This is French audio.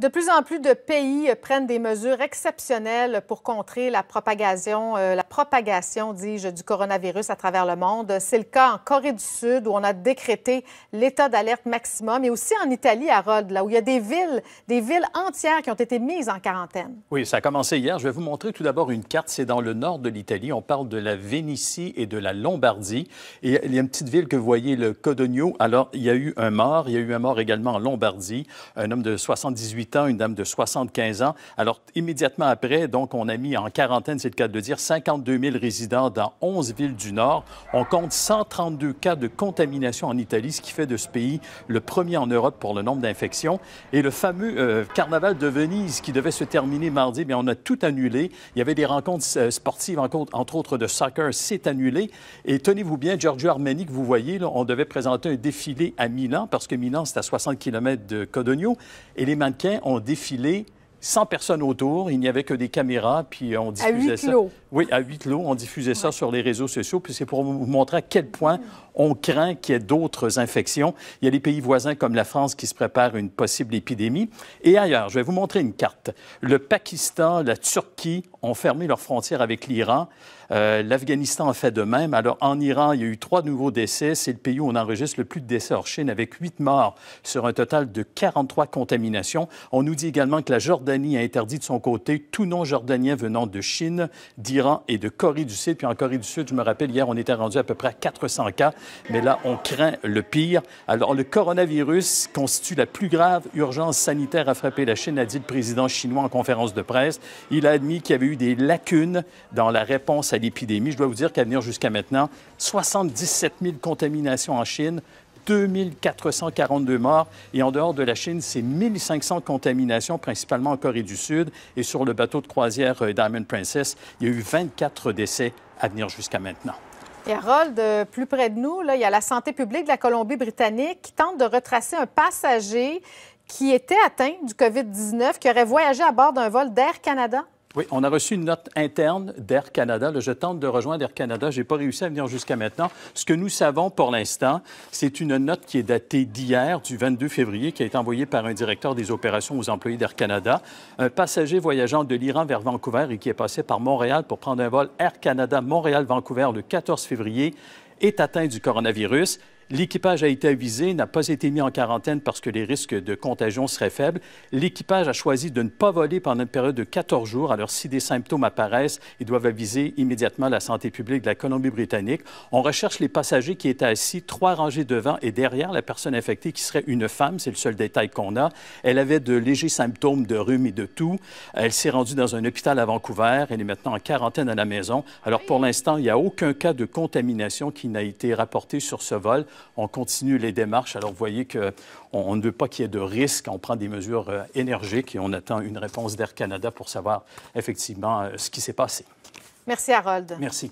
De plus en plus de pays euh, prennent des mesures exceptionnelles pour contrer la propagation, euh, la propagation, dis-je, du coronavirus à travers le monde. C'est le cas en Corée du Sud où on a décrété l'état d'alerte maximum et aussi en Italie, à Rhodes, là où il y a des villes, des villes entières qui ont été mises en quarantaine. Oui, ça a commencé hier. Je vais vous montrer tout d'abord une carte. C'est dans le nord de l'Italie. On parle de la Vénitie et de la Lombardie. Et il y a une petite ville que vous voyez, le Codogno. Alors, il y a eu un mort. Il y a eu un mort également en Lombardie, un homme de 78 une dame de 75 ans. Alors, immédiatement après, donc, on a mis en quarantaine, c'est le cas de le dire, 52 000 résidents dans 11 villes du Nord. On compte 132 cas de contamination en Italie, ce qui fait de ce pays le premier en Europe pour le nombre d'infections. Et le fameux euh, carnaval de Venise qui devait se terminer mardi, bien, on a tout annulé. Il y avait des rencontres euh, sportives, entre autres de soccer, c'est annulé. Et tenez-vous bien, Giorgio Armani, que vous voyez, on devait présenter un défilé à Milan, parce que Milan, c'est à 60 km de Codogno. Et les mannequins ont défilé 100 personnes autour, il n'y avait que des caméras, puis on diffusait à Oui, à huit lots. on diffusait ça sur les réseaux sociaux, puis c'est pour vous montrer à quel point mm on craint qu'il y ait d'autres infections. Il y a des pays voisins comme la France qui se préparent à une possible épidémie. Et ailleurs, je vais vous montrer une carte. Le Pakistan, la Turquie ont fermé leurs frontières avec l'Iran. Euh, L'Afghanistan a fait de même. Alors, en Iran, il y a eu trois nouveaux décès. C'est le pays où on enregistre le plus de décès hors Chine, avec huit morts sur un total de 43 contaminations. On nous dit également que la Jordanie a interdit de son côté tout nom jordanien venant de Chine, d'Iran et de Corée du Sud. Puis en Corée du Sud, je me rappelle, hier, on était rendu à peu près à 400 cas mais là, on craint le pire. Alors, le coronavirus constitue la plus grave urgence sanitaire à frapper la Chine, a dit le président chinois en conférence de presse. Il a admis qu'il y avait eu des lacunes dans la réponse à l'épidémie. Je dois vous dire qu'à venir jusqu'à maintenant, 77 000 contaminations en Chine, 2442 morts. Et en dehors de la Chine, c'est 1500 contaminations, principalement en Corée du Sud. Et sur le bateau de croisière euh, Diamond Princess, il y a eu 24 décès à venir jusqu'à maintenant. Et de euh, plus près de nous, il y a la santé publique de la Colombie-Britannique qui tente de retracer un passager qui était atteint du COVID-19, qui aurait voyagé à bord d'un vol d'Air Canada. Oui, on a reçu une note interne d'Air Canada. je tente de rejoindre Air Canada. Je n'ai pas réussi à venir jusqu'à maintenant. Ce que nous savons pour l'instant, c'est une note qui est datée d'hier, du 22 février, qui a été envoyée par un directeur des opérations aux employés d'Air Canada. Un passager voyageant de l'Iran vers Vancouver et qui est passé par Montréal pour prendre un vol Air Canada Montréal-Vancouver le 14 février est atteint du coronavirus L'équipage a été avisé, n'a pas été mis en quarantaine parce que les risques de contagion seraient faibles. L'équipage a choisi de ne pas voler pendant une période de 14 jours. Alors, si des symptômes apparaissent, ils doivent aviser immédiatement la santé publique de la Colombie-Britannique. On recherche les passagers qui étaient assis trois rangées devant et derrière la personne infectée, qui serait une femme. C'est le seul détail qu'on a. Elle avait de légers symptômes de rhume et de toux. Elle s'est rendue dans un hôpital à Vancouver. Elle est maintenant en quarantaine à la maison. Alors, pour l'instant, il n'y a aucun cas de contamination qui n'a été rapporté sur ce vol on continue les démarches. Alors, vous voyez qu'on on ne veut pas qu'il y ait de risque. On prend des mesures euh, énergiques et on attend une réponse d'Air Canada pour savoir effectivement euh, ce qui s'est passé. Merci, Harold. Merci.